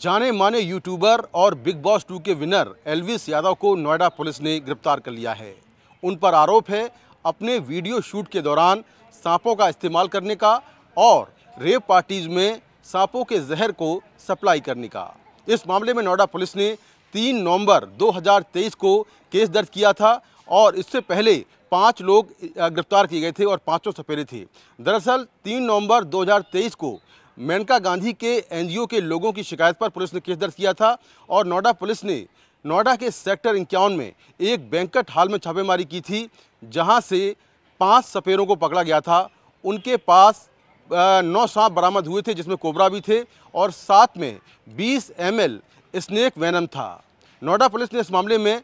जाने माने यूट्यूबर और बिग बॉस टू के विनर एलविस यादव को नोएडा पुलिस ने गिरफ्तार कर लिया है उन पर आरोप है अपने वीडियो शूट के दौरान सांपों का इस्तेमाल करने का और रेप पार्टीज में सांपों के जहर को सप्लाई करने का इस मामले में नोएडा पुलिस ने 3 नवंबर 2023 को केस दर्ज किया था और इससे पहले पाँच लोग गिरफ्तार किए गए थे और पाँचों सपेरे थे दरअसल तीन नवम्बर दो को मेनका गांधी के एनजीओ के लोगों की शिकायत पर पुलिस ने केस दर्ज किया था और नोएडा पुलिस ने नोएडा के सेक्टर इक्यावन में एक बैंकट हॉल में छापेमारी की थी जहां से पांच सपेरों को पकड़ा गया था उनके पास नौ सांप बरामद हुए थे जिसमें कोबरा भी थे और साथ में 20 एम स्नेक वैनम था नोएडा पुलिस ने इस मामले में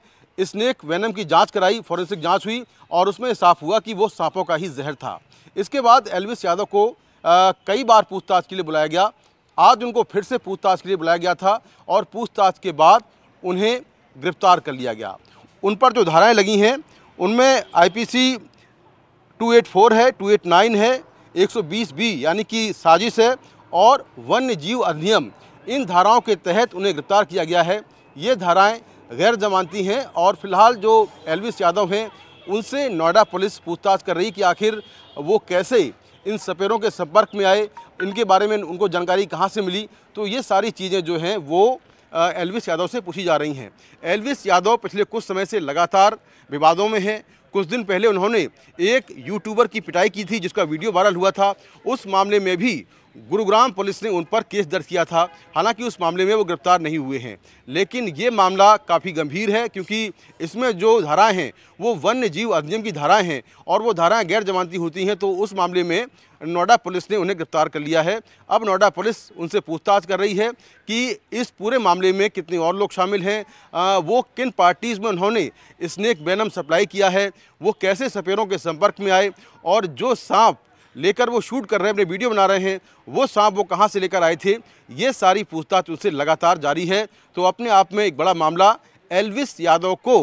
स्नेक वैनम की जांच कराई फॉरेंसिक जांच हुई और उसमें साफ हुआ कि वो सांपों का ही जहर था इसके बाद एलविस यादव को कई बार पूछताछ के लिए बुलाया गया आज उनको फिर से पूछताछ के लिए बुलाया गया था और पूछताछ के बाद उन्हें गिरफ्तार कर लिया गया उन पर जो धाराएं लगी हैं उनमें आईपीसी 284 है 289 है 120 बी यानी कि साजिश है और वन्य जीव अधिनियम इन धाराओं के तहत उन्हें गिरफ्तार किया गया है ये धाराएं गैर जमानती हैं और फिलहाल जो एलविस यादव हैं उनसे नोएडा पुलिस पूछताछ कर रही कि आखिर वो कैसे इन सपेरों के संपर्क में आए इनके बारे में उनको जानकारी कहाँ से मिली तो ये सारी चीज़ें जो हैं वो एलविस यादव से पूछी जा रही हैं एलविस यादव पिछले कुछ समय से लगातार विवादों में हैं कुछ दिन पहले उन्होंने एक यूट्यूबर की पिटाई की थी जिसका वीडियो वायरल हुआ था उस मामले में भी गुरुग्राम पुलिस ने उन पर केस दर्ज किया था हालांकि उस मामले में वो गिरफ्तार नहीं हुए हैं लेकिन ये मामला काफ़ी गंभीर है क्योंकि इसमें जो धाराएं हैं वो वन्य जीव अधिनियम की धाराएं हैं और वो धाराएं गैर जमानती होती हैं तो उस मामले में नोएडा पुलिस ने उन्हें गिरफ्तार कर लिया है अब नोएडा पुलिस उनसे पूछताछ कर रही है कि इस पूरे मामले में कितने और लोग शामिल हैं वो किन पार्टीज़ में उन्होंने स्नैक बैनम सप्लाई किया है वो कैसे सपेरों के संपर्क में आए और जो सांप लेकर वो शूट कर रहे हैं अपने वीडियो बना रहे हैं वो सांप वो कहाँ से लेकर आए थे ये सारी पूछताछ उनसे लगातार जारी है तो अपने आप में एक बड़ा मामला एल्विस यादव को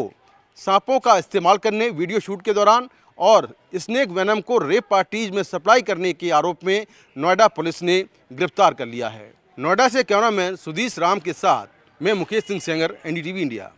सांपों का इस्तेमाल करने वीडियो शूट के दौरान और स्नेक वैनम को रेप पार्टीज में सप्लाई करने के आरोप में नोएडा पुलिस ने गिरफ्तार कर लिया है नोएडा से कैमरामैन सुधीश राम के साथ मैं मुकेश सिंह सेंगर एनडीटीवी इंडिया